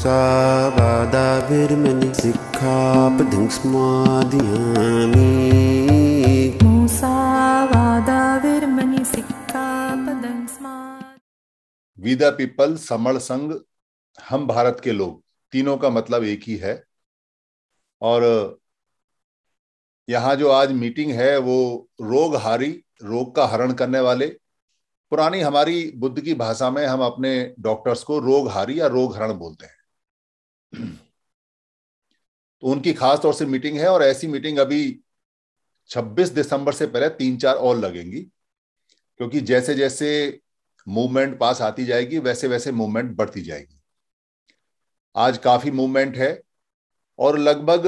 सा वादा पीपल समण संघ हम भारत के लोग तीनों का मतलब एक ही है और यहाँ जो आज मीटिंग है वो रोगहारी रोग का हरण करने वाले पुरानी हमारी बुद्ध की भाषा में हम अपने डॉक्टर्स को रोगहारी या रोग हरण बोलते हैं तो उनकी खास तौर से मीटिंग है और ऐसी मीटिंग अभी 26 दिसंबर से पहले तीन चार और लगेंगी क्योंकि जैसे जैसे मूवमेंट पास आती जाएगी वैसे वैसे मूवमेंट बढ़ती जाएगी आज काफी मूवमेंट है और लगभग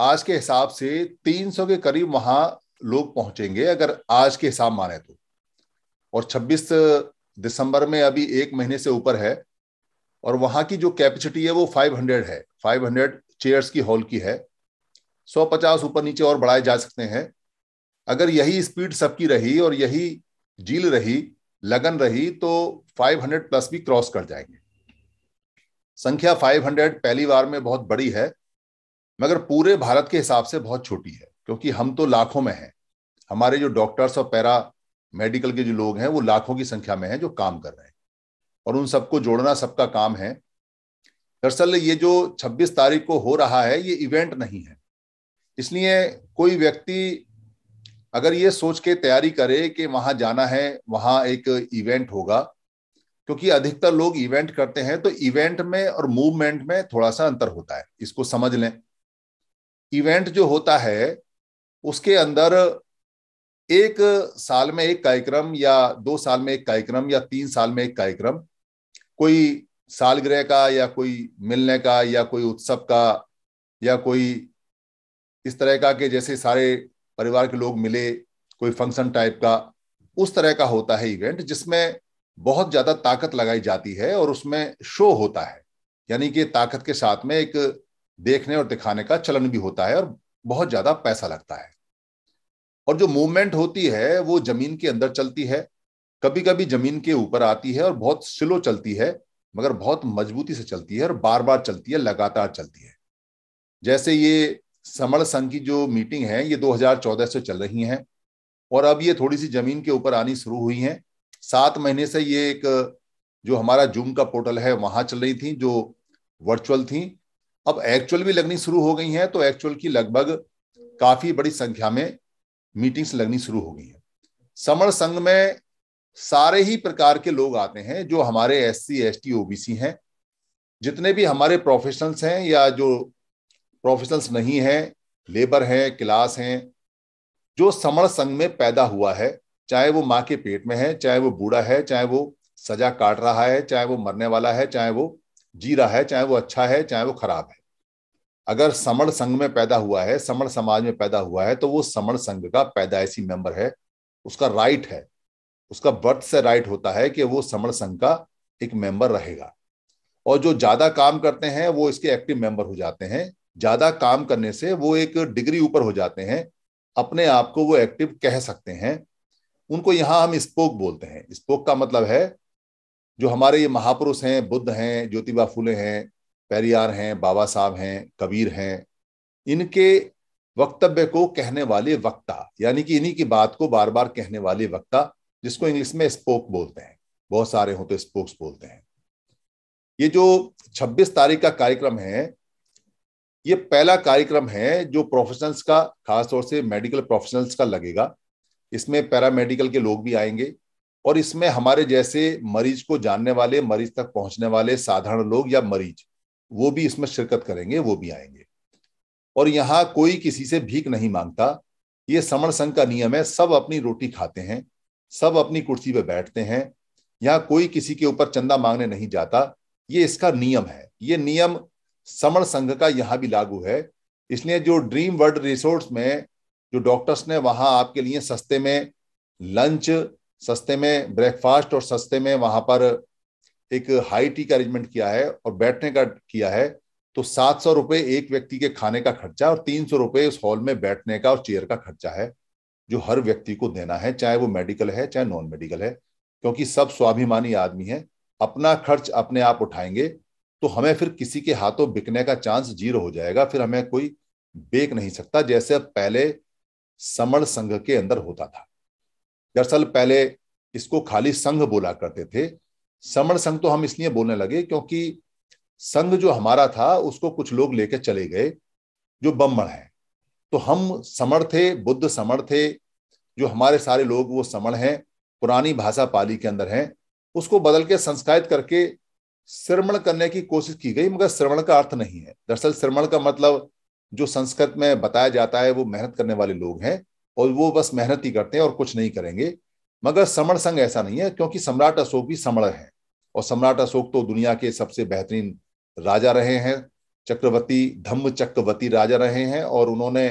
आज के हिसाब से 300 के करीब वहां लोग पहुंचेंगे अगर आज के हिसाब माने तो और 26 दिसंबर में अभी एक महीने से ऊपर है और वहां की जो कैपेसिटी है वो 500 है 500 चेयर्स की हॉल की है 150 ऊपर नीचे और बढ़ाए जा सकते हैं अगर यही स्पीड सबकी रही और यही झील रही लगन रही तो 500 प्लस भी क्रॉस कर जाएंगे संख्या 500 पहली बार में बहुत बड़ी है मगर पूरे भारत के हिसाब से बहुत छोटी है क्योंकि हम तो लाखों में हैं हमारे जो डॉक्टर्स और पैरा मेडिकल के जो लोग हैं वो लाखों की संख्या में हैं जो काम कर रहे हैं और उन सबको जोड़ना सबका काम है दरअसल ये जो 26 तारीख को हो रहा है ये इवेंट नहीं है इसलिए कोई व्यक्ति अगर ये सोच के तैयारी करे कि वहां जाना है वहां एक इवेंट होगा क्योंकि अधिकतर लोग इवेंट करते हैं तो इवेंट में और मूवमेंट में थोड़ा सा अंतर होता है इसको समझ लें इवेंट जो होता है उसके अंदर एक साल में एक कार्यक्रम या दो साल में एक कार्यक्रम या तीन साल में एक कार्यक्रम कोई सालगृह का या कोई मिलने का या कोई उत्सव का या कोई इस तरह का कि जैसे सारे परिवार के लोग मिले कोई फंक्शन टाइप का उस तरह का होता है इवेंट जिसमें बहुत ज़्यादा ताकत लगाई जाती है और उसमें शो होता है यानी कि ताकत के साथ में एक देखने और दिखाने का चलन भी होता है और बहुत ज़्यादा पैसा लगता है और जो मूवमेंट होती है वो जमीन के अंदर चलती है कभी कभी जमीन के ऊपर आती है और बहुत स्लो चलती है मगर बहुत मजबूती से चलती है और बार बार चलती है लगातार चलती है जैसे ये समण संघ की जो मीटिंग है ये 2014 से चल रही हैं और अब ये थोड़ी सी जमीन के ऊपर आनी शुरू हुई हैं सात महीने से ये एक जो हमारा जूम का पोर्टल है वहां चल रही थी जो वर्चुअल थी अब एक्चुअल भी लगनी शुरू हो गई हैं तो एक्चुअल की लगभग काफी बड़ी संख्या में मीटिंग्स लगनी शुरू हो गई हैं समर संघ में सारे ही प्रकार के लोग आते हैं जो हमारे एस सी एस टी ओबीसी हैं जितने भी हमारे प्रोफेशनल्स हैं या जो प्रोफेशनल्स नहीं हैं लेबर हैं क्लास हैं जो समण संघ में पैदा हुआ है चाहे वो माँ के पेट में है चाहे वो बूढ़ा है चाहे वो सजा काट रहा है चाहे वो मरने वाला है चाहे वो जी रहा है चाहे वो अच्छा है चाहे वो खराब है अगर समण संघ में पैदा हुआ है समण समाज में पैदा हुआ है तो वो समण संघ का पैदाइशी मेंबर है उसका राइट है उसका बर्थ से राइट होता है कि वो समण संघ का एक मेंबर रहेगा और जो ज्यादा काम करते हैं वो इसके एक्टिव मेंबर हो जाते हैं ज्यादा काम करने से वो एक डिग्री ऊपर हो जाते हैं अपने आप को वो एक्टिव कह सकते हैं उनको यहाँ हम स्पोक बोलते हैं स्पोक का मतलब है जो हमारे ये महापुरुष हैं बुद्ध हैं ज्योतिबा फुले हैं पेरियार हैं बाबा साहब हैं कबीर हैं इनके वक्तव्य को कहने वाले वक्ता यानी कि इन्हीं की बात को बार बार कहने वाले वक्ता जिसको इंग्लिश में स्पोक बोलते हैं बहुत सारे हों तो स्पोक्स बोलते हैं ये जो 26 तारीख का कार्यक्रम है ये पहला कार्यक्रम है जो प्रोफेशनल्स का खासतौर से मेडिकल प्रोफेशनल्स का लगेगा इसमें पैरामेडिकल के लोग भी आएंगे और इसमें हमारे जैसे मरीज को जानने वाले मरीज तक पहुंचने वाले साधारण लोग या मरीज वो भी इसमें शिरकत करेंगे वो भी आएंगे और यहाँ कोई किसी से भीख नहीं मांगता ये समण संघ का नियम है सब अपनी रोटी खाते हैं सब अपनी कुर्सी पर बैठते हैं यहाँ कोई किसी के ऊपर चंदा मांगने नहीं जाता ये इसका नियम है ये नियम समण संघ का यहाँ भी लागू है इसलिए जो ड्रीम वर्ल्ड रिसोर्ट में जो डॉक्टर्स ने वहाँ आपके लिए सस्ते में लंच सस्ते में ब्रेकफास्ट और सस्ते में वहाँ पर एक हाई टी का अरेंजमेंट किया है और बैठने का किया है तो सात सौ रुपये एक व्यक्ति के खाने का खर्चा और तीन सौ रुपये उस हॉल में बैठने का और चेयर का खर्चा है जो हर व्यक्ति को देना है चाहे वो मेडिकल है चाहे नॉन मेडिकल है क्योंकि सब स्वाभिमानी आदमी है अपना खर्च अपने आप उठाएंगे तो हमें फिर किसी के हाथों बिकने का चांस जीरो हो जाएगा फिर हमें कोई बेक नहीं सकता जैसे पहले समण संघ के अंदर होता था दरअसल पहले इसको खाली संघ बोला करते थे समण संघ तो हम इसलिए बोलने लगे क्योंकि संघ जो हमारा था उसको कुछ लोग लेकर चले गए जो बम्बण है तो हम समर्थ थे बुद्ध समर्थ थे जो हमारे सारे लोग वो समण हैं पुरानी भाषा पाली के अंदर हैं उसको बदल के संस्कृत करके श्रवण करने की कोशिश की गई मगर श्रवण का अर्थ नहीं है दरअसल श्रवण का मतलब जो संस्कृत में बताया जाता है वो मेहनत करने वाले लोग हैं और वो बस मेहनत ही करते हैं और कुछ नहीं करेंगे मगर समण संघ ऐसा नहीं है क्योंकि सम्राट अशोक भी समण है और सम्राट अशोक तो दुनिया के सबसे बेहतरीन राजा रहे हैं चक्रवर्ती धम्म चक्रवर्ती राजा रहे हैं और उन्होंने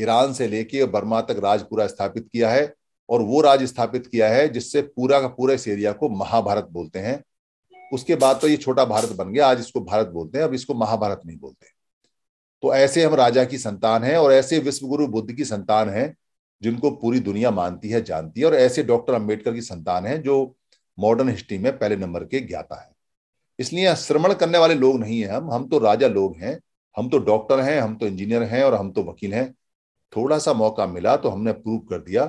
ईरान से लेके बर्मा तक राज पूरा स्थापित किया है और वो राज स्थापित किया है जिससे पूरा का पूरा इस एरिया को महाभारत बोलते हैं उसके बाद तो ये छोटा भारत बन गया आज इसको भारत बोलते हैं अब इसको महाभारत नहीं बोलते तो ऐसे हम राजा की संतान है और ऐसे विश्वगुरु बुद्ध की संतान है जिनको पूरी दुनिया मानती है जानती है और ऐसे डॉक्टर अम्बेडकर की संतान है जो मॉडर्न हिस्ट्री में पहले नंबर के ज्ञाता है इसलिए श्रमण करने वाले लोग नहीं है हम हम तो राजा लोग हैं हम तो डॉक्टर हैं हम तो इंजीनियर हैं और हम तो वकील हैं थोड़ा सा मौका मिला तो हमने प्रूव कर दिया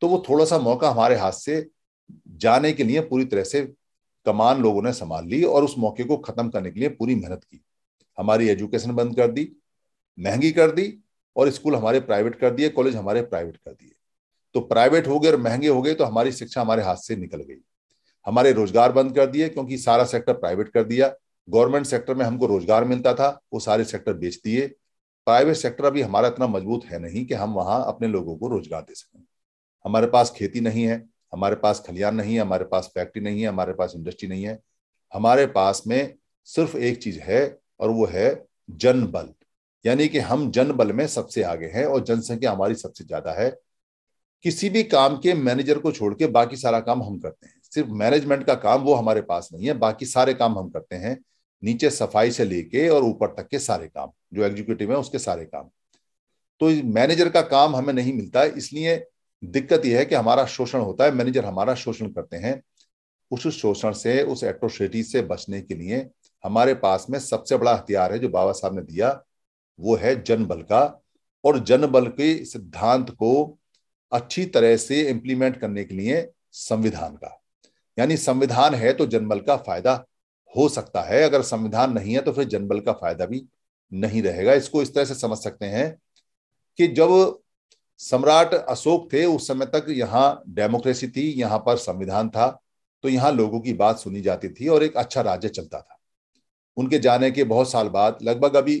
तो वो थोड़ा सा मौका हमारे हाथ से जाने के लिए पूरी तरह से कमान लोगों ने संभाल ली और उस मौके को खत्म करने के लिए पूरी मेहनत की हमारी एजुकेशन बंद कर दी महंगी कर दी और स्कूल हमारे प्राइवेट कर दिए कॉलेज हमारे प्राइवेट कर दिए तो प्राइवेट हो गए और महंगे हो गए तो हमारी शिक्षा हमारे हाथ से निकल गई हमारे रोजगार बंद कर दिए क्योंकि सारा सेक्टर प्राइवेट कर दिया गवर्नमेंट सेक्टर में हमको रोजगार मिलता था वो सारे सेक्टर बेच दिए प्राइवेट सेक्टर अभी हमारा इतना मजबूत है नहीं कि हम वहां अपने लोगों को रोजगार दे सकें हमारे पास खेती नहीं है हमारे पास खलियान नहीं है हमारे पास फैक्ट्री नहीं है हमारे पास इंडस्ट्री नहीं है हमारे पास में सिर्फ एक चीज है और वो है जन बल यानी कि हम जन बल में सबसे आगे हैं और जनसंख्या हमारी सबसे ज्यादा है किसी भी काम के मैनेजर को छोड़ के बाकी सारा काम हम करते हैं सिर्फ मैनेजमेंट का काम वो हमारे पास नहीं है बाकी सारे काम हम करते हैं नीचे सफाई से लेके और ऊपर तक के सारे काम जो एग्जीक्यूटिव है उसके सारे काम तो मैनेजर का काम हमें नहीं मिलता इसलिए दिक्कत यह है कि हमारा शोषण होता है मैनेजर हमारा शोषण करते हैं उस शोषण से उस एट्रोसिटी से बचने के लिए हमारे पास में सबसे बड़ा हथियार है जो बाबा साहब ने दिया वो है जनबल का और जनबल के सिद्धांत को अच्छी तरह से इम्प्लीमेंट करने के लिए संविधान का यानी संविधान है तो जनबल का फायदा हो सकता है अगर संविधान नहीं है तो फिर जनबल का फायदा भी नहीं रहेगा इसको इस तरह से समझ सकते हैं कि जब सम्राट अशोक थे उस समय तक यहाँ डेमोक्रेसी थी यहाँ पर संविधान था तो यहाँ लोगों की बात सुनी जाती थी और एक अच्छा राज्य चलता था उनके जाने के बहुत साल बाद लगभग अभी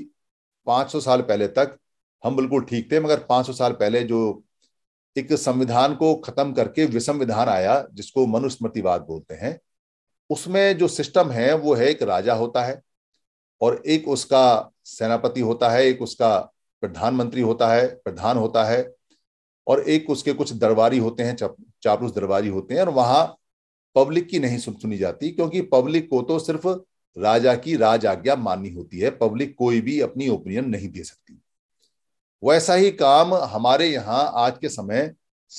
500 साल पहले तक हम बिल्कुल ठीक थे मगर 500 साल पहले जो एक संविधान को खत्म करके विसंविधान आया जिसको मनुस्मृतिवाद बोलते हैं उसमें जो सिस्टम है वो है एक राजा होता है और एक उसका सेनापति होता है एक उसका प्रधानमंत्री होता है प्रधान होता है और एक उसके कुछ दरबारी होते हैं चापलूस दरबारी होते हैं और वहां पब्लिक की नहीं सुन सुनी जाती क्योंकि पब्लिक को तो सिर्फ राजा की राज आज्ञा माननी होती है पब्लिक कोई भी अपनी ओपिनियन नहीं दे सकती वैसा ही काम हमारे यहाँ आज के समय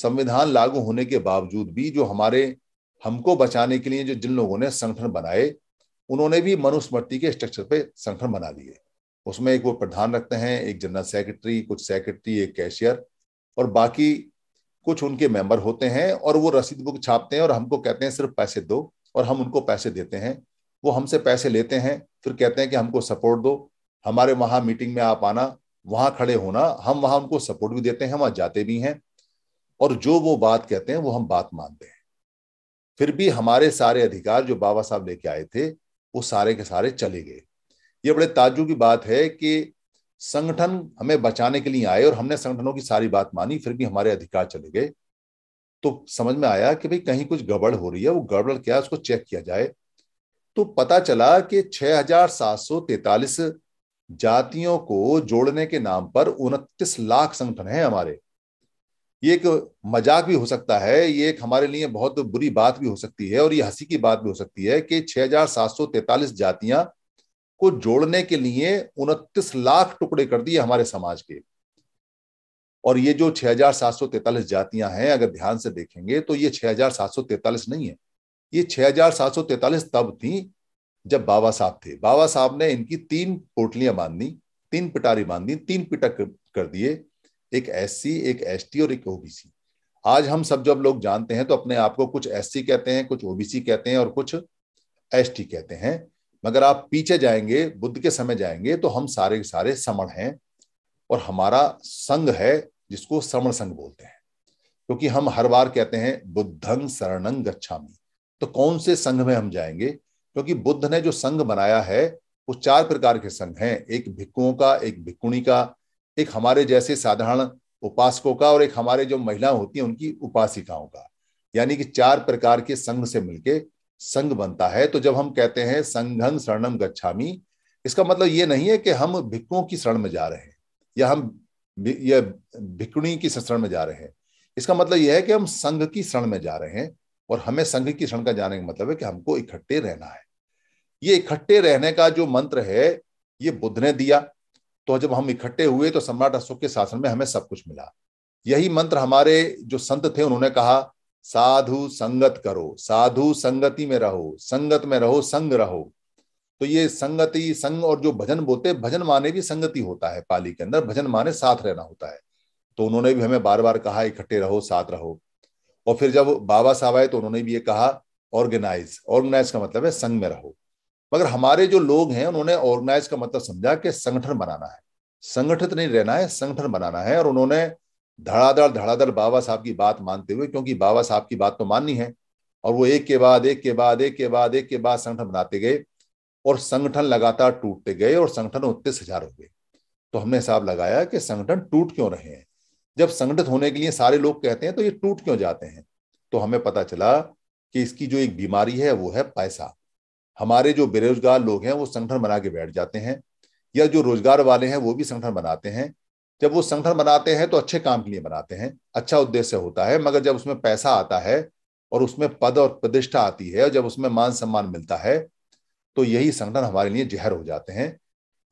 संविधान लागू होने के बावजूद भी जो हमारे हमको बचाने के लिए जो जिन लोगों ने संगठन बनाए उन्होंने भी मनुस्मृति के स्ट्रक्चर पे संगठन बना लिए उसमें एक वो प्रधान रखते हैं एक जनरल सेक्रेटरी कुछ सेक्रेटरी एक कैशियर और बाकी कुछ उनके मेंबर होते हैं और वो रसीद बुक छापते हैं और हमको कहते हैं सिर्फ पैसे दो और हम उनको पैसे देते हैं वो हमसे पैसे लेते हैं फिर कहते हैं कि हमको सपोर्ट दो हमारे वहाँ मीटिंग में आप आना वहां खड़े होना हम वहां उनको सपोर्ट भी देते हैं वहां जाते भी हैं और जो वो बात कहते हैं वो हम बात मानते हैं फिर भी हमारे सारे अधिकार जो बाबा साहब लेके आए थे वो सारे के सारे चले गए ये बड़े ताजु की बात है कि संगठन हमें बचाने के लिए आए और हमने संगठनों की सारी बात मानी फिर भी हमारे अधिकार चले गए तो समझ में आया कि भाई कहीं कुछ गड़बड़ हो रही है वो गड़बड़ क्या है उसको चेक किया जाए तो पता चला कि छह जातियों को जोड़ने के नाम पर उनतीस लाख संगठन है हमारे ये एक मजाक भी हो सकता है ये एक हमारे लिए बहुत बुरी बात भी हो सकती है और ये हंसी की बात भी हो सकती है कि 6,743 जातियां को जोड़ने के लिए उनतीस लाख टुकड़े कर दिए हमारे समाज के और ये जो 6,743 जातियां हैं अगर ध्यान से देखेंगे तो ये 6,743 नहीं है ये 6,743 तब थी जब बाबा साहब थे बाबा साहब ने इनकी तीन पोटलियां बांध दी तीन पिटारी बांध दी तीन पिटक कर दिए एक एस एक एस और एक ओबीसी आज हम सब जब लोग जानते हैं तो अपने आप को कुछ एस कहते हैं कुछ ओबीसी कहते हैं और कुछ एस कहते हैं मगर आप पीछे जाएंगे बुद्ध के समय जाएंगे तो हम सारे सारे समण हैं और हमारा संघ है जिसको समण संघ बोलते हैं क्योंकि हम हर बार कहते हैं बुद्धंग शरणंग गच्छामी तो कौन से संघ में हम जाएंगे क्योंकि बुद्ध ने जो संघ बनाया है वो चार प्रकार के संघ हैं एक भिक्कुओं का एक भिक्कुणी का एक हमारे जैसे साधारण उपासकों का और एक हमारे जो महिला होती हैं उनकी उपासिकाओं का यानी कि चार प्रकार के संघ से मिलके संघ बनता है तो जब हम कहते हैं संघन शरणम गच्छामी इसका मतलब ये नहीं है कि हम भिक्कुओं की शरण में जा रहे हैं या हम यह भिक्कुणी की शरण में जा रहे हैं इसका मतलब यह है कि हम संघ की शरण में जा रहे हैं और हमें संघ की शरण का जाने का मतलब है कि हमको इकट्ठे रहना है ये इकट्ठे रहने का जो मंत्र है ये बुद्ध ने दिया तो जब हम इकट्ठे हुए तो सम्राट अशोक के शासन में हमें सब कुछ मिला यही मंत्र हमारे जो संत थे उन्होंने कहा साधु संगत करो साधु संगति में रहो संगत में रहो संग रहो तो ये संगति संग और जो भजन बोलते भजन माने भी संगति होता है पाली के अंदर भजन माने साथ रहना होता है तो उन्होंने भी हमें बार बार कहा इकट्ठे रहो साथ रहो और फिर जब बाबा साहब आए तो उन्होंने भी ये कहा ऑर्गेनाइज ऑर्गेनाइज का मतलब है संग में रहो मगर हमारे जो लोग हैं उन्होंने ऑर्गेनाइज का मतलब समझा कि संगठन बनाना है संगठित नहीं रहना है संगठन बनाना है और उन्होंने धड़ाधड़ धड़ाधड़ बाबा साहब की बात मानते हुए क्योंकि बाबा साहब की बात तो माननी है और वो एक के बाद एक के बाद एक के बाद एक के बाद संगठन बनाते गए और संगठन लगातार टूटते गए और संगठन उनतीस हजार हो गए तो हमने हिसाब लगाया कि संगठन टूट क्यों रहे हैं जब संगठित होने के लिए सारे लोग कहते हैं तो ये टूट क्यों जाते हैं तो हमें पता चला कि इसकी जो एक बीमारी है वो है पैसा हमारे जो बेरोजगार लोग हैं वो संगठन बना के बैठ जाते हैं या जो रोजगार वाले हैं वो भी संगठन बनाते हैं जब वो संगठन बनाते हैं तो अच्छे काम के लिए बनाते हैं अच्छा उद्देश्य होता है मगर जब उसमें पैसा आता है और उसमें पद और प्रतिष्ठा आती है और जब उसमें मान सम्मान मिलता है तो यही संगठन हमारे लिए जहर हो जाते हैं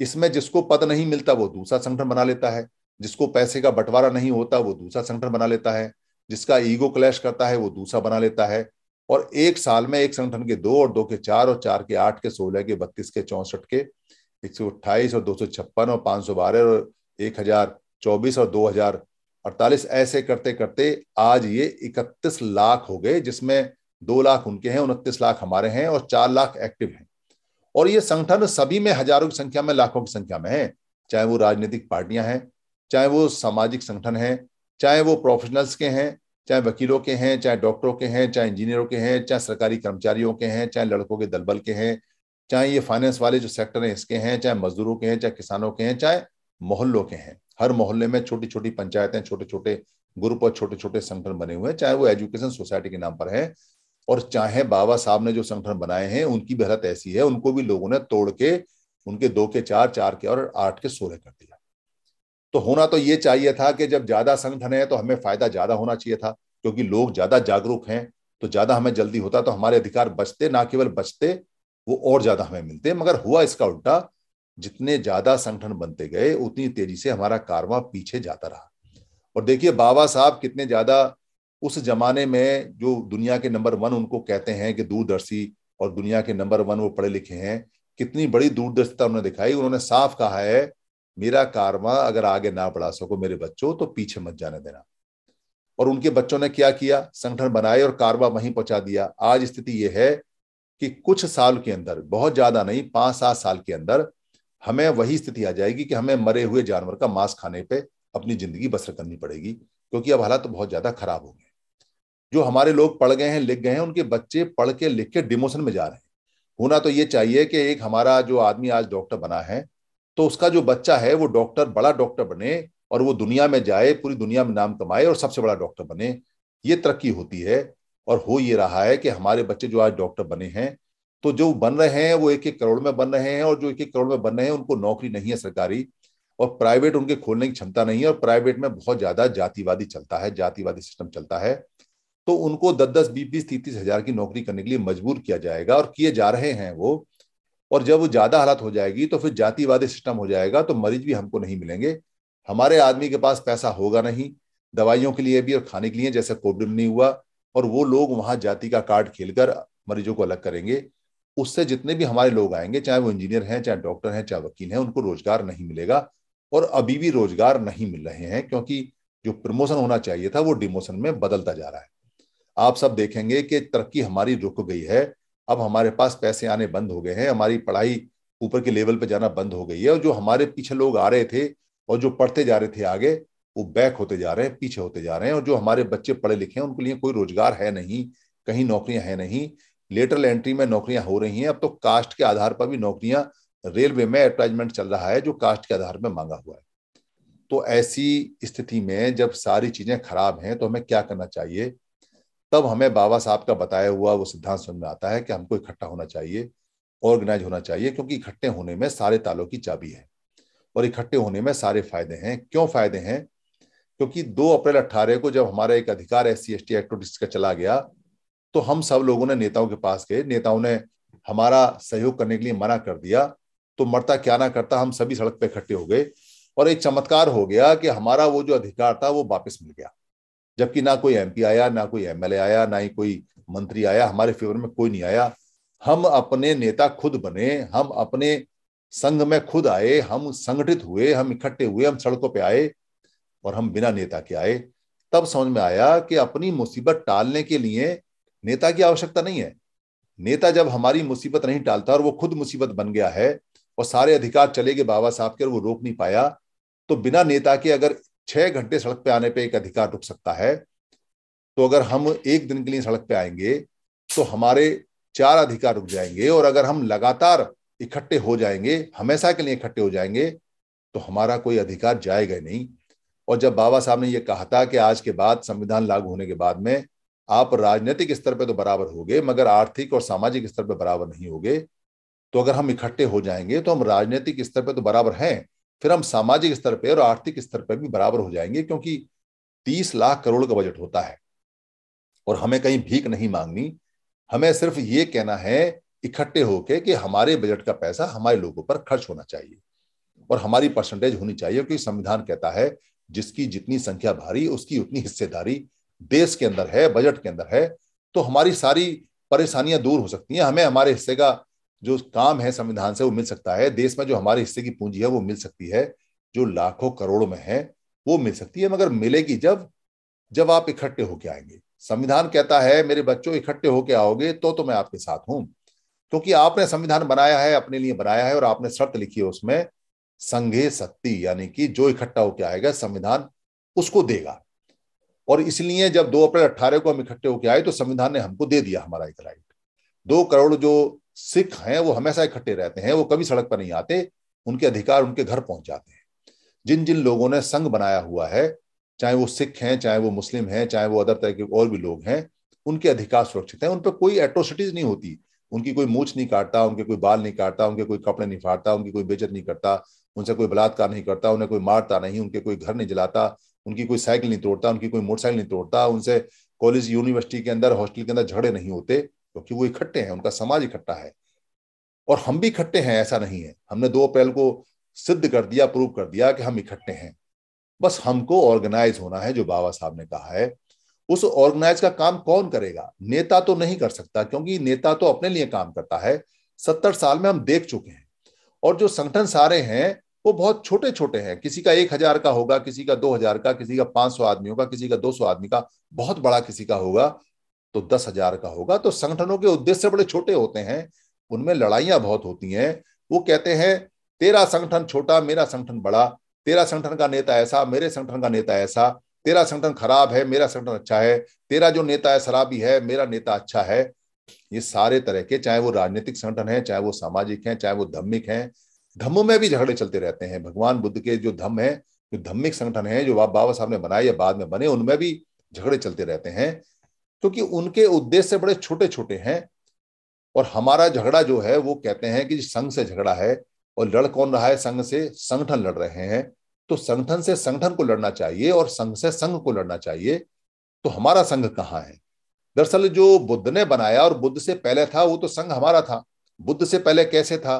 इसमें जिसको पद नहीं मिलता वो दूसरा संगठन बना लेता है जिसको पैसे का बंटवारा नहीं होता वो दूसरा संगठन बना लेता है जिसका ईगो क्लैश करता है वो दूसरा बना लेता है और एक साल में एक संगठन के दो और दो के चार और चार के आठ के सोलह के बत्तीस के चौंसठ के एक सौ अट्ठाईस और दो सौ छप्पन और पाँच सौ बारह और एक हजार चौबीस और दो हजार अड़तालीस ऐसे करते करते आज ये इकतीस लाख हो गए जिसमें दो लाख उनके हैं उनतीस लाख हमारे हैं और चार लाख एक्टिव हैं और ये संगठन सभी में हजारों की संख्या में लाखों की संख्या में है चाहे वो राजनीतिक पार्टियां हैं चाहे वो सामाजिक संगठन हैं चाहे वो प्रोफेशनल्स के हैं चाहे वकीलों के हैं चाहे डॉक्टरों के हैं चाहे इंजीनियरों के हैं चाहे सरकारी कर्मचारियों के हैं चाहे लड़कों के दलबल के हैं चाहे ये फाइनेंस वाले जो सेक्टर हैं इसके हैं चाहे मजदूरों के हैं चाहे किसानों के हैं चाहे मोहल्लों के हैं हर मोहल्ले में छोटी छोटी पंचायतें छोटे छोटे ग्रुप और छोटे छोटे संगठन बने हुए हैं चाहे वो एजुकेशन सोसाइटी के नाम पर है और चाहे बाबा साहब ने जो संगठन बनाए हैं उनकी भी हालत ऐसी है उनको भी लोगों ने तोड़ के उनके दो के चार चार के और आठ के सोलह कर दिया तो होना तो ये चाहिए था कि जब ज्यादा संगठन है तो हमें फायदा ज्यादा होना चाहिए था क्योंकि लोग ज्यादा जागरूक हैं तो ज्यादा हमें जल्दी होता तो हमारे अधिकार बचते ना केवल बचते वो और ज्यादा हमें मिलते मगर हुआ इसका उल्टा जितने ज्यादा संगठन बनते गए उतनी तेजी से हमारा कारवा पीछे जाता रहा और देखिए बाबा साहब कितने ज्यादा उस जमाने में जो दुनिया के नंबर वन उनको कहते हैं कि दूरदर्शी और दुनिया के नंबर वन वो पढ़े लिखे हैं कितनी बड़ी दूरदर्शिता उन्होंने दिखाई उन्होंने साफ कहा है मेरा कारमा अगर आगे ना बढ़ा सको मेरे बच्चों तो पीछे मत जाने देना और उनके बच्चों ने क्या किया संगठन बनाए और कारवा वहीं पहुंचा दिया आज स्थिति यह है कि कुछ साल के अंदर बहुत ज्यादा नहीं पांच सात साल के अंदर हमें वही स्थिति आ जाएगी कि हमें मरे हुए जानवर का मांस खाने पर अपनी जिंदगी बसर करनी पड़ेगी क्योंकि अब हालात तो बहुत ज्यादा खराब हो गए जो हमारे लोग पढ़ गए हैं लिख गए हैं उनके बच्चे पढ़ के लिख के डिमोशन में जा रहे हैं होना तो ये चाहिए कि एक हमारा जो आदमी आज डॉक्टर बना है तो उसका जो बच्चा है वो डॉक्टर बड़ा डॉक्टर बने और वो दुनिया में जाए पूरी दुनिया में नाम कमाए और सबसे बड़ा डॉक्टर बने ये तरक्की होती है और हो ये रहा है कि हमारे बच्चे जो आज डॉक्टर बने हैं तो जो बन रहे हैं वो एक एक करोड़ में बन रहे हैं और जो एक एक करोड़ में बन रहे हैं उनको नौकरी नहीं है सरकारी और प्राइवेट उनके खोलने की क्षमता नहीं है और प्राइवेट में बहुत ज्यादा जातिवादी चलता है जातिवादी सिस्टम चलता है तो उनको दस दस बीस बीस तीस तीस हजार की नौकरी करने के लिए मजबूर किया जाएगा और किए जा रहे हैं वो और जब वो ज्यादा हालत हो जाएगी तो फिर जातिवादी सिस्टम हो जाएगा तो मरीज भी हमको नहीं मिलेंगे हमारे आदमी के पास पैसा होगा नहीं दवाइयों के लिए भी और खाने के लिए जैसे कोविड नहीं हुआ और वो लोग वहां जाति का कार्ड खेलकर मरीजों को अलग करेंगे उससे जितने भी हमारे लोग आएंगे चाहे वो इंजीनियर हैं चाहे डॉक्टर हैं चाहे वकील हैं उनको रोजगार नहीं मिलेगा और अभी भी रोजगार नहीं मिल रहे हैं क्योंकि जो प्रमोशन होना चाहिए था वो डिमोशन में बदलता जा रहा है आप सब देखेंगे कि तरक्की हमारी रुक गई है अब हमारे पास पैसे आने बंद हो गए हैं हमारी पढ़ाई ऊपर के लेवल पर जाना बंद हो गई है और जो हमारे पीछे लोग आ रहे थे और जो पढ़ते जा रहे थे आगे वो बैक होते जा रहे हैं पीछे होते जा रहे हैं और जो हमारे बच्चे पढ़े लिखे हैं उनके लिए कोई रोजगार है नहीं कहीं नौकरियां हैं नहीं लेटरल एंट्री में नौकरियां हो रही हैं अब तो कास्ट के आधार पर भी नौकरियां रेलवे में एडवर्टाइजमेंट चल रहा है जो कास्ट के आधार पर मांगा हुआ है तो ऐसी स्थिति में जब सारी चीजें खराब हैं तो हमें क्या करना चाहिए तब हमें बाबा साहब का बताया हुआ वो सिद्धांत समझ में आता है कि हमको इकट्ठा होना चाहिए ऑर्गेनाइज होना चाहिए क्योंकि इकट्ठे होने में सारे तालों की चाबी है और इकट्ठे होने में सारे फायदे हैं क्यों फायदे हैं क्योंकि दो अप्रैल अट्ठारह को जब हमारा एक अधिकार एस सी एस टी एक्ट का चला गया तो हम सब लोगों ने नेताओं के पास गए नेताओं ने हमारा सहयोग करने के लिए मना कर दिया तो मरता क्या ना करता हम सभी सड़क पर इकट्ठे हो गए और एक चमत्कार हो गया कि हमारा वो जो अधिकार था वो वापस मिल गया जबकि ना कोई एम आया ना कोई एम आया ना ही कोई मंत्री आया हमारे फेवर में कोई नहीं आया हम अपने नेता खुद बने हम अपने संघ में खुद आए हम संगठित हुए हम इकट्ठे हुए हम सड़कों पे आए और हम बिना नेता के आए तब समझ में आया कि अपनी मुसीबत टालने के लिए नेता की आवश्यकता नहीं है नेता जब हमारी मुसीबत नहीं टालता और वो खुद मुसीबत बन गया है और सारे अधिकार चले गए बाबा साहब के और वो रोक नहीं पाया तो बिना नेता के अगर छह घंटे सड़क पे आने पे एक अधिकार रुक सकता है तो अगर हम एक दिन के लिए सड़क पे आएंगे तो हमारे चार अधिकार रुक जाएंगे और अगर हम लगातार इकट्ठे हो जाएंगे हमेशा के लिए इकट्ठे हो जाएंगे तो हमारा कोई अधिकार जाएगा नहीं और जब बाबा साहब ने यह कहा था कि आज के बाद संविधान लागू होने के बाद में आप राजनीतिक स्तर पर तो बराबर हो गए मगर आर्थिक और सामाजिक स्तर पर बराबर नहीं हो गए तो अगर हम इकट्ठे हो जाएंगे तो हम राजनीतिक स्तर पर तो बराबर हैं फिर हम सामाजिक स्तर पर और आर्थिक स्तर पर भी बराबर हो जाएंगे क्योंकि तीस लाख करोड़ का बजट होता है और हमें कहीं भीख नहीं मांगनी हमें सिर्फ ये कहना है इकट्ठे होके कि हमारे बजट का पैसा हमारे लोगों पर खर्च होना चाहिए और हमारी परसेंटेज होनी चाहिए क्योंकि संविधान कहता है जिसकी जितनी संख्या भारी उसकी उतनी हिस्सेदारी देश के अंदर है बजट के अंदर है तो हमारी सारी परेशानियां दूर हो सकती हैं हमें हमारे हिस्से का जो काम है संविधान से वो मिल सकता है देश में जो हमारे हिस्से की पूंजी है वो मिल सकती है जो लाखों करोड़ों में है वो मिल सकती है मगर मिलेगी जब जब आप इकट्ठे होके आएंगे संविधान कहता है मेरे बच्चों इकट्ठे होके आओगे तो तो मैं आपके साथ हूं क्योंकि आपने संविधान बनाया है अपने लिए बनाया है और आपने शर्त लिखी है उसमें संघे शक्ति यानी कि जो इकट्ठा होके आएगा संविधान उसको देगा और इसलिए जब दो अप्रैल अट्ठारह को हम इकट्ठे होके आए तो संविधान ने हमको दे दिया हमारा एक राइट दो करोड़ जो सिख हैं वो हमेशा इकट्ठे रहते हैं वो कभी सड़क पर नहीं आते उनके अधिकार उनके घर पहुंच जाते हैं जिन जिन लोगों ने संघ बनाया हुआ है चाहे वो सिख हैं चाहे वो मुस्लिम हैं चाहे वो अदर तरह के और भी लोग हैं उनके अधिकार सुरक्षित हैं उन पर कोई एट्रोसिटीज नहीं होती उनकी कोई मूछ नहीं काटता उनके कोई बाल नहीं काटता उनके कोई कपड़े नहीं फाड़ता उनकी कोई बेचत नहीं करता उनसे कोई बलात्कार नहीं करता उन्हें कोई मारता नहीं उनके कोई घर नहीं जलाता उनकी कोई साइकिल नहीं तोड़ता उनकी कोई मोटरसाइकिल नहीं तोड़ता उनसे कॉलेज यूनिवर्सिटी के अंदर हॉस्टल के अंदर झगड़े नहीं होते क्योंकि वो इकट्ठे हैं उनका समाज इकट्ठा है और हम भी इकट्ठे हैं ऐसा नहीं है हमने दो अप्रैल को सिद्ध कर दिया प्रूव कर दिया कि हम इकट्ठे हैं बस हमको ऑर्गेनाइज होना है जो बाबा साहब ने कहा है उस ऑर्गेनाइज का काम कौन करेगा नेता तो नहीं कर सकता क्योंकि नेता तो अपने लिए काम करता है सत्तर साल में हम देख चुके हैं और जो संगठन सारे हैं वो बहुत छोटे छोटे हैं किसी का एक हजार का होगा किसी का दो हजार का किसी का पांच सौ आदमियों का किसी का दो सौ आदमी का बहुत बड़ा किसी का होगा तो दस हजार का होगा तो संगठनों के उद्देश्य बड़े छोटे होते हैं उनमें लड़ाइयां बहुत होती हैं वो कहते हैं तेरा संगठन छोटा मेरा संगठन बड़ा तेरा संगठन का नेता ऐसा मेरे संगठन का नेता ऐसा तेरा संगठन खराब है मेरा संगठन अच्छा है तेरा जो नेता है शराबी है मेरा नेता अच्छा है ये सारे तरह के चाहे वो राजनीतिक संगठन है चाहे वो सामाजिक है चाहे वो धम्मिक है धम्मों में भी झगड़े चलते रहते हैं भगवान बुद्ध के जो धम्म है जो धम्मिक संगठन है जो बाबा साहब ने बनाए या बाद में बने उनमें भी झगड़े चलते रहते हैं क्योंकि उनके उद्देश्य बड़े छोटे छोटे हैं और हमारा झगड़ा जो है वो कहते हैं कि संघ से झगड़ा है और लड़ कौन रहा है संघ से संगठन लड़ रहे हैं तो संगठन से संगठन को लड़ना चाहिए और संघ से संघ को लड़ना चाहिए तो हमारा संघ कहाँ है दरअसल जो बुद्ध ने बनाया और बुद्ध से पहले था वो तो संघ हमारा था बुद्ध से पहले कैसे था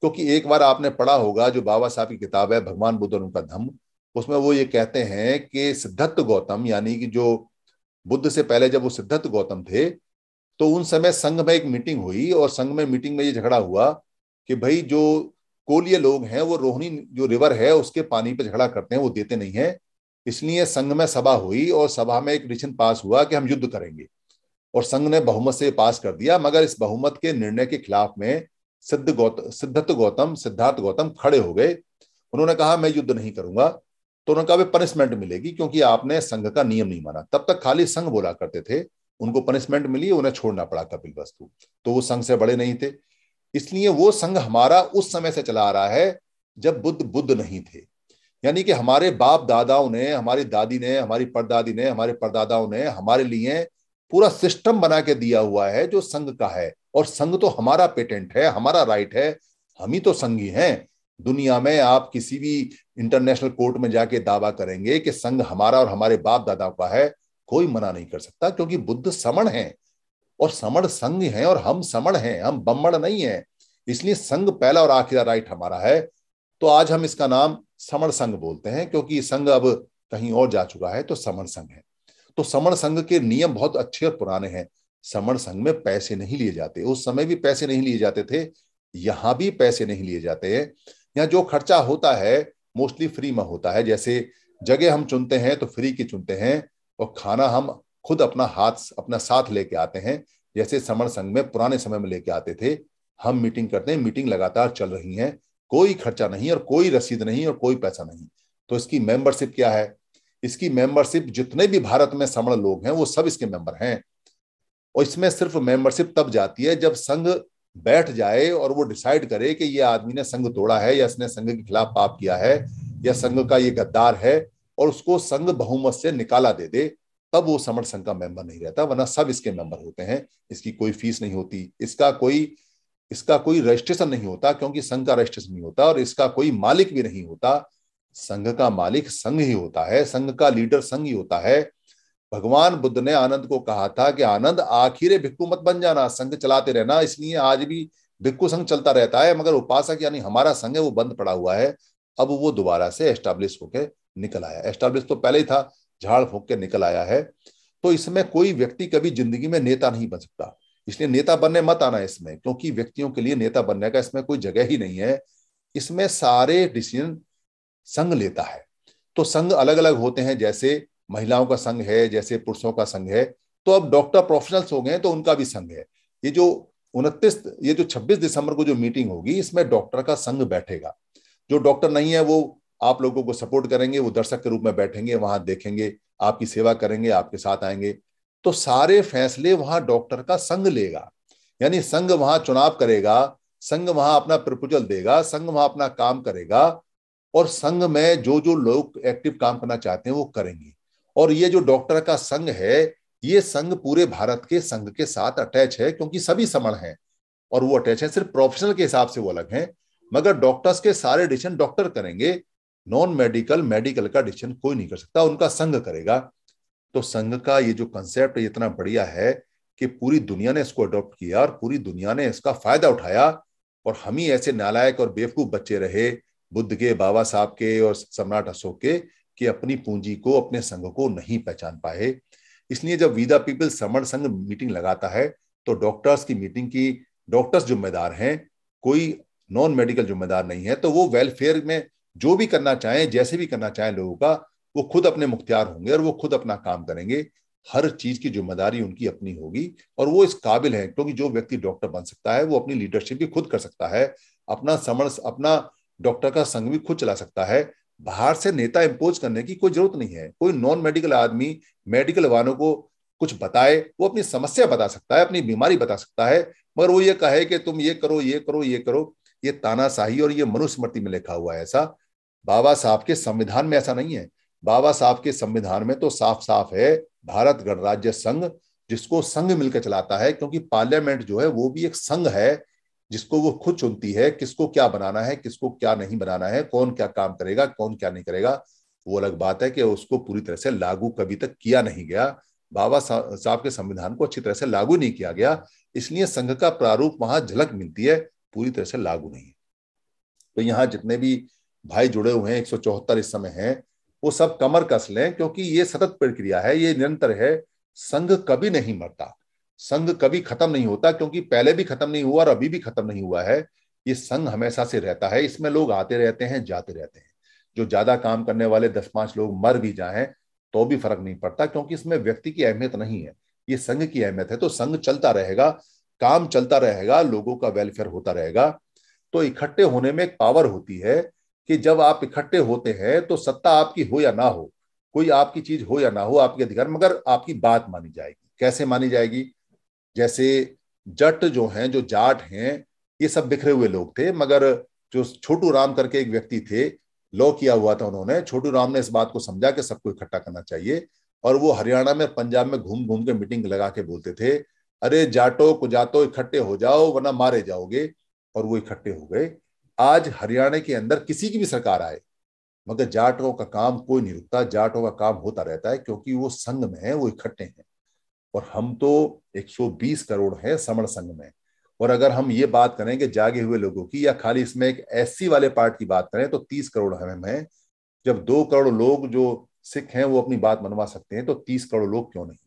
क्योंकि एक बार आपने पढ़ा होगा जो बाबा साहब की किताब है भगवान बुद्ध और उनका धम्म उसमें वो ये कहते हैं कि सिद्धार्थ गौतम यानी कि जो बुद्ध से पहले जब वो सिद्धार्थ गौतम थे तो उन समय संघ में एक मीटिंग हुई और संघ में मीटिंग में ये झगड़ा हुआ कि भाई जो कोलिय लोग हैं वो रोहिणी जो रिवर है उसके पानी पे झगड़ा करते हैं वो देते नहीं है इसलिए संघ में सभा हुई और सभा में एक डिसीजन पास हुआ कि हम युद्ध करेंगे और संघ ने बहुमत से पास कर दिया मगर इस बहुमत के निर्णय के खिलाफ में सिद्ध गौतम सिद्धार्थ गौतम सिद्धार्थ गौतम खड़े हो गए उन्होंने कहा मैं युद्ध नहीं करूंगा तो उन्होंने कहा पनिशमेंट मिलेगी क्योंकि आपने संघ का नियम नहीं माना तब तक खाली संघ बोला करते थे उनको पनिशमेंट मिली उन्हें छोड़ना पड़ा कपिल वस्तु तो वो संघ से बड़े नहीं थे इसलिए वो संघ हमारा उस समय से चला आ रहा है जब बुद्ध बुद्ध नहीं थे यानी कि हमारे बाप दादाओं ने हमारी दादी ने हमारी परदादी ने हमारे परदादाओं ने हमारे लिए पूरा सिस्टम बना के दिया हुआ है जो संघ का है और संघ तो हमारा पेटेंट है हमारा राइट है हम ही तो संघी हैं दुनिया में आप किसी भी इंटरनेशनल कोर्ट में जाके दावा करेंगे कि संघ हमारा और हमारे बाप दादा का है कोई मना नहीं कर सकता क्योंकि बुद्ध समण है और समण संघ है और हम समण हैं हम बमण नहीं है इसलिए संघ पहला और आखिरा राइट हमारा है तो आज हम इसका नाम समण संघ बोलते हैं क्योंकि संघ अब कहीं और जा चुका है तो समण संघ है तो समण संघ के नियम बहुत अच्छे और पुराने हैं समण संघ में पैसे नहीं लिए जाते उस समय भी पैसे नहीं लिए जाते थे यहां भी पैसे नहीं लिए जाते हैं या जो खर्चा होता है मोस्टली फ्री में होता है जैसे जगह हम चुनते हैं तो फ्री की चुनते हैं और खाना हम खुद अपना हाथ अपना साथ लेके आते हैं जैसे समर संघ में पुराने समय में लेके आते थे हम मीटिंग करते हैं मीटिंग लगातार चल रही है कोई खर्चा नहीं और कोई रसीद नहीं और कोई पैसा नहीं तो इसकी मेंबरशिप क्या है इसकी मेंबरशिप जितने भी भारत में समण लोग हैं वो सब इसके मेंबर हैं और इसमें सिर्फ मेंबरशिप तब जाती है जब संघ बैठ जाए और वो डिसाइड करे कि ये आदमी ने संघ तोड़ा है या इसने संघ के खिलाफ पाप किया है या संघ का ये गद्दार है और उसको संघ बहुमत से निकाला दे दे तब वो समर्थ संघ का मेंबर नहीं रहता वरना सब इसके मेंबर होते हैं इसकी कोई फीस नहीं होती इसका कोई इसका कोई रजिस्ट्रेशन नहीं होता क्योंकि संघ का रजिस्ट्रेशन नहीं होता और इसका कोई मालिक भी नहीं होता संघ का मालिक संघ ही होता है संघ का लीडर संघ ही होता है भगवान बुद्ध ने आनंद को कहा था कि आनंद आखिर भिक्कू मत बन जाना संघ चलाते रहना इसलिए आज भी भिक्कू संघ चलता रहता है मगर उपासक यानी हमारा संघ है वो बंद पड़ा हुआ है अब वो दोबारा से एस्टाब्लिश होके निकल आया एस्टाब्लिश तो पहले ही था झाड़ फूक के निकल आया है तो इसमें कोई व्यक्ति कभी जिंदगी में नेता नहीं बन सकता इसलिए नेता बनने मत आना इसमें क्योंकि व्यक्तियों के लिए नेता बनने का इसमें कोई जगह ही नहीं है इसमें सारे डिसीजन संघ लेता है तो संघ अलग अलग होते हैं जैसे महिलाओं का संघ है जैसे पुरुषों का संघ है तो अब डॉक्टर प्रोफेशनल्स हो गए तो उनका भी संघ है ये जो उनतीस ये जो 26 दिसंबर को जो मीटिंग होगी इसमें डॉक्टर का संघ बैठेगा जो डॉक्टर नहीं है वो आप लोगों को सपोर्ट करेंगे वो दर्शक के रूप में बैठेंगे वहां देखेंगे आपकी सेवा करेंगे आपके साथ आएंगे तो सारे फैसले वहां डॉक्टर का संघ लेगा यानी संघ वहां चुनाव करेगा संघ वहां अपना प्रपोजल देगा संघ वहां अपना काम करेगा और संघ में जो जो लोग एक्टिव काम करना चाहते हैं वो करेंगे और ये जो डॉक्टर का संघ है ये संघ पूरे भारत के संघ के साथ अटैच है क्योंकि सभी समण हैं और वो अटैच है सिर्फ प्रोफेशनल के हिसाब से वो अलग हैं मगर डॉक्टर्स के सारे डिसीजन डॉक्टर करेंगे नॉन मेडिकल मेडिकल का डिसीजन कोई नहीं कर सकता उनका संघ करेगा तो संघ का ये जो कंसेप्ट इतना बढ़िया है कि पूरी दुनिया ने इसको अडॉप्ट किया और पूरी दुनिया ने इसका फायदा उठाया और हम ही ऐसे नालायक और बेवकूफ बच्चे रहे बुद्ध के बाबा साहब के और सम्राट अशोक के कि अपनी पूंजी को अपने संघ को नहीं पहचान पाए इसलिए जब विदा पीपल समर संघ मीटिंग लगाता है तो डॉक्टर्स की मीटिंग की डॉक्टर्स जिम्मेदार हैं कोई नॉन मेडिकल जिम्मेदार नहीं है तो वो वेलफेयर में जो भी करना चाहें जैसे भी करना चाहें लोगों का वो खुद अपने मुख्तियार होंगे और वो खुद अपना काम करेंगे हर चीज की जिम्मेदारी उनकी अपनी होगी और वो इस काबिल है क्योंकि जो व्यक्ति डॉक्टर बन सकता है वो अपनी लीडरशिप भी खुद कर सकता है अपना समर्थ अपना डॉक्टर का संघ भी खुद चला सकता है बाहर से नेता इम्पोज करने की कोई जरूरत नहीं है कोई नॉन मेडिकल आदमी मेडिकल वालों को कुछ बताए वो अपनी समस्या बता सकता है अपनी बीमारी बता सकता है मगर वो ये कहे कि तुम ये करो ये करो ये करो ये तानाशाही और ये मनुस्मृति में लिखा हुआ है ऐसा बाबा साहब के संविधान में ऐसा नहीं है बाबा साहब के संविधान में तो साफ साफ है भारत गणराज्य संघ जिसको संघ मिलकर चलाता है क्योंकि पार्लियामेंट जो है वो भी एक संघ है जिसको वो खुद चुनती है किसको क्या बनाना है किसको क्या नहीं बनाना है कौन क्या काम करेगा कौन क्या नहीं करेगा वो अलग बात है कि उसको पूरी तरह से लागू कभी तक किया नहीं गया बाबा साहब के संविधान को अच्छी तरह से लागू नहीं किया गया इसलिए संघ का प्रारूप वहां झलक मिलती है पूरी तरह से लागू नहीं है तो यहाँ जितने भी भाई जुड़े हुए हैं एक इस समय हैं वो सब कमर कस लें क्योंकि ये सतत प्रक्रिया है ये निरंतर है संघ कभी नहीं मरता संघ कभी खत्म नहीं होता क्योंकि पहले भी खत्म नहीं हुआ और अभी भी खत्म नहीं हुआ है ये संघ हमेशा से रहता है इसमें लोग आते रहते हैं जाते रहते हैं जो ज्यादा काम करने वाले दस पांच लोग मर भी जाए तो भी फर्क नहीं पड़ता क्योंकि इसमें व्यक्ति की अहमियत नहीं है ये संघ की अहमियत है तो संघ चलता रहेगा काम चलता रहेगा लोगों का वेलफेयर होता रहेगा तो इकट्ठे होने में एक पावर होती है कि जब आप इकट्ठे होते हैं तो सत्ता आपकी हो या ना हो कोई आपकी चीज हो या ना हो आपके अधिकार मगर आपकी बात मानी जाएगी कैसे मानी जाएगी जैसे जट जो हैं जो जाट हैं ये सब बिखरे हुए लोग थे मगर जो छोटू राम करके एक व्यक्ति थे लॉ किया हुआ था उन्होंने छोटू राम ने इस बात को समझा कि सबको इकट्ठा करना चाहिए और वो हरियाणा में पंजाब में घूम घूम के मीटिंग लगा के बोलते थे अरे जाटो कुजातो इकट्ठे हो जाओ वरना मारे जाओगे और वो इकट्ठे हो गए आज हरियाणा के अंदर किसी की भी सरकार आए मगर जाटों का काम कोई नहीं रुकता जाटों का काम होता रहता है क्योंकि वो संघ में है वो इकट्ठे हैं और हम तो 120 करोड़ हैं समण संघ में और अगर हम ये बात करें कि जागे हुए लोगों की या खाली इसमें एक एससी वाले पार्ट की बात करें तो तीस करोड़ हम हैं जब दो करोड़ लोग जो सिख हैं वो अपनी बात मनवा सकते हैं तो तीस करोड़ लोग क्यों नहीं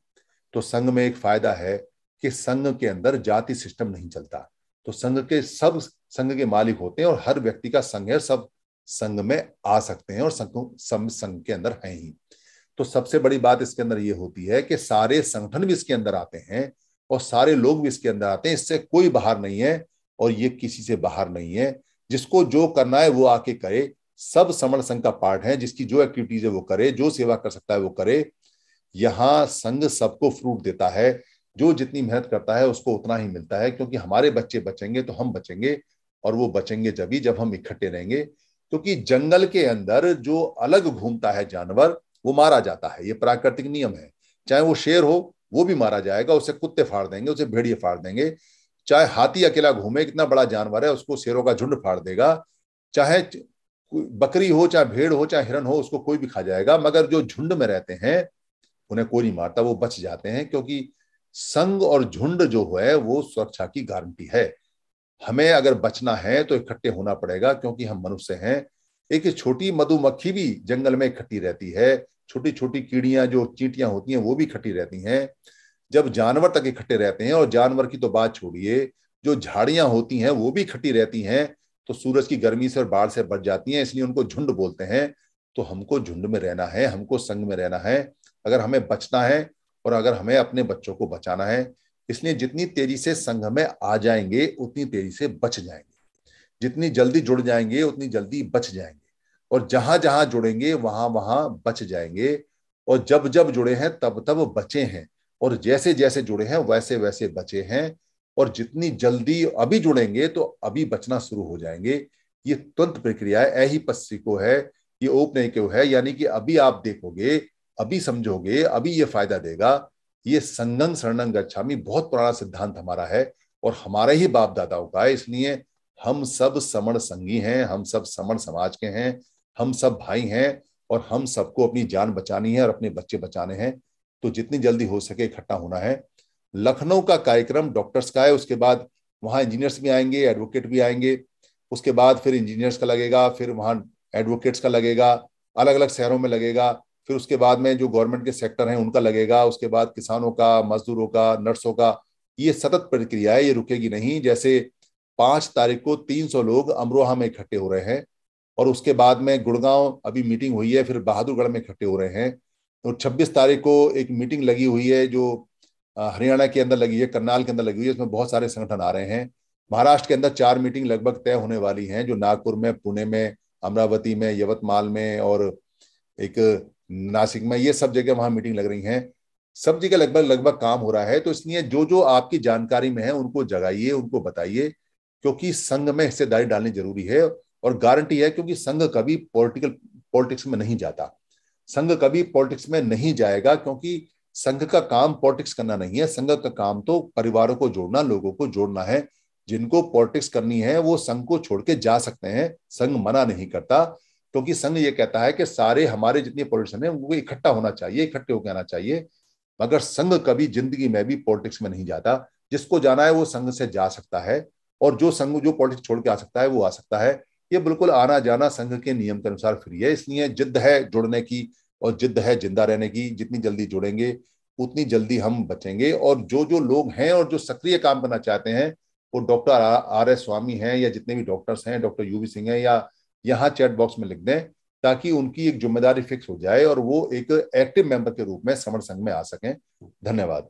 तो संघ में एक फायदा है कि संघ के अंदर जाति सिस्टम नहीं चलता तो संघ के सब संघ के मालिक होते हैं और हर व्यक्ति का संघ है सब संघ में आ सकते हैं और संघ संघ के अंदर है ही तो सबसे बड़ी बात इसके अंदर ये होती है कि सारे संगठन भी इसके अंदर आते हैं और सारे लोग भी इसके अंदर आते हैं इससे कोई बाहर नहीं है और ये किसी से बाहर नहीं है जिसको जो करना है वो आके करे सब समण संघ का पार्ट है जिसकी जो एक्टिविटीज है वो करे जो सेवा कर सकता है वो करे यहाँ संघ सबको फ्रूट देता है जो जितनी मेहनत करता है उसको उतना ही मिलता है क्योंकि हमारे बच्चे बचेंगे तो हम बचेंगे और वो बचेंगे जब ही जब हम इकट्ठे रहेंगे क्योंकि जंगल के अंदर जो अलग घूमता है जानवर वो मारा जाता है ये प्राकृतिक नियम है चाहे वो शेर हो वो भी मारा जाएगा उसे कुत्ते फाड़ देंगे उसे भेड़िए फाड़ देंगे चाहे हाथी अकेला घूमे कितना बड़ा जानवर है उसको शेरों का झुंड फाड़ देगा चाहे बकरी हो चाहे भेड़ हो चाहे हिरण हो उसको कोई भी खा जाएगा मगर जो झुंड में रहते हैं उन्हें कोई नहीं मारता वो बच जाते हैं क्योंकि संघ और झुंड जो है वो सुरक्षा की गारंटी है हमें अगर बचना है तो इकट्ठे होना पड़ेगा क्योंकि हम मनुष्य हैं एक छोटी मधुमक्खी भी जंगल में इकट्ठी रहती है छोटी छोटी कीड़ियां जो चींटियां होती हैं वो भी इकट्ठी रहती हैं जब जानवर तक इकट्ठे रहते हैं और जानवर की तो बात छोड़िए जो झाड़ियां होती हैं वो भी इकट्ठी रहती हैं तो सूरज की गर्मी से और बाढ़ से बच जाती हैं इसलिए उनको झुंड बोलते हैं तो हमको झुंड में रहना है हमको संग में रहना है अगर हमें बचना है और अगर हमें अपने बच्चों को बचाना है इसलिए जितनी तेजी से संघ में आ जाएंगे उतनी तेजी से बच जाएंगे जितनी जल्दी जुड़ जाएंगे उतनी जल्दी बच जाएंगे और जहां जहां जुड़ेंगे वहां वहां बच जाएंगे और जब जब जुड़े हैं तब तब बचे हैं और जैसे जैसे जुड़े हैं वैसे वैसे बचे हैं और जितनी जल्दी अभी जुड़ेंगे तो अभी बचना शुरू हो जाएंगे ये तुरंत प्रक्रिया है ऐही को है ये क्यों है यानी कि अभी आप देखोगे अभी समझोगे अभी ये फायदा देगा ये संगम शरणं गच्छामी बहुत पुराना सिद्धांत हमारा है और हमारे ही बाप दादाओं का है इसलिए हम सब समण संगी हैं हम सब समण समाज के हैं हम सब भाई हैं और हम सबको अपनी जान बचानी है और अपने बच्चे बचाने हैं तो जितनी जल्दी हो सके इकट्ठा होना है लखनऊ का कार्यक्रम डॉक्टर्स का है उसके बाद वहां इंजीनियर्स भी आएंगे एडवोकेट भी आएंगे उसके बाद फिर इंजीनियर्स का लगेगा फिर वहां एडवोकेट्स का लगेगा अलग अलग शहरों में लगेगा फिर उसके बाद में जो गवर्नमेंट के सेक्टर हैं उनका लगेगा उसके बाद किसानों का मजदूरों का नर्सों का ये सतत प्रक्रिया है ये रुकेगी नहीं जैसे पांच तारीख को तीन सौ लोग अमरोहा में इकट्ठे हो रहे हैं और उसके बाद में गुड़गांव अभी मीटिंग हुई है फिर बहादुरगढ़ में इकट्ठे हो रहे हैं तो छब्बीस तारीख को एक मीटिंग लगी हुई है जो हरियाणा के अंदर लगी है करनाल के अंदर लगी हुई है इसमें बहुत सारे संगठन आ रहे हैं महाराष्ट्र के अंदर चार मीटिंग लगभग तय होने वाली हैं जो नागपुर में पुणे में अमरावती में यवतमाल में और एक नासिक में ये सब जगह वहां मीटिंग लग रही हैं सब जगह लगभग लगभग काम हो रहा है तो इसलिए जो जो आपकी जानकारी में है उनको जगाइए उनको बताइए क्योंकि संघ में हिस्सेदारी डालनी जरूरी है और गारंटी है क्योंकि संघ कभी पॉलिटिकल पॉलिटिक्स में नहीं जाता संघ कभी पॉलिटिक्स में नहीं जाएगा क्योंकि संघ का काम पॉलिटिक्स करना नहीं है संघ का काम तो परिवारों को जोड़ना लोगों को जोड़ना है जिनको पॉलिटिक्स करनी है वो संघ को छोड़ के जा सकते हैं संघ मना नहीं करता क्योंकि संघ ये कहता है कि सारे हमारे जितने पॉलिटिशन है वो इकट्ठा होना चाहिए इकट्ठे होकर आना चाहिए मगर संघ कभी जिंदगी में भी पॉलिटिक्स में नहीं जाता जिसको जाना है वो संघ से जा सकता है और जो संघ जो पॉलिटिक्स छोड़ के आ सकता है वो आ सकता है ये बिल्कुल आना जाना संघ के नियम के अनुसार फ्री है इसलिए जिद है जुड़ने की और जिद है जिंदा रहने की जितनी जल्दी जुड़ेंगे उतनी जल्दी हम बचेंगे और जो जो लोग हैं और जो सक्रिय काम करना चाहते हैं वो डॉक्टर आर एस स्वामी हैं या जितने भी डॉक्टर्स हैं डॉक्टर यू वी सिंह हैं या यहाँ चैट बॉक्स में लिख दें ताकि उनकी एक जिम्मेदारी फिक्स हो जाए और वो एक एक्टिव मेंबर के रूप में समर संघ में आ सकें धन्यवाद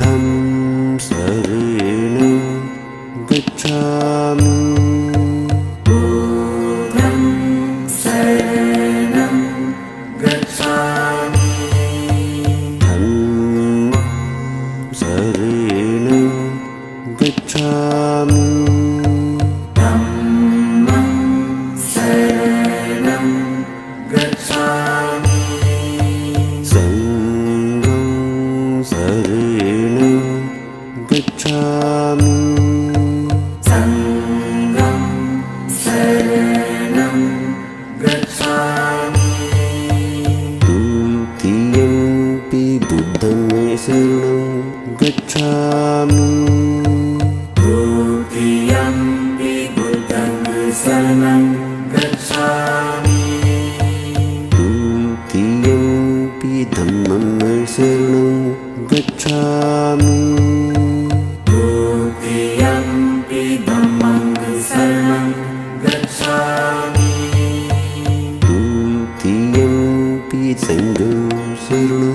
தம் சரி पि सङ्ग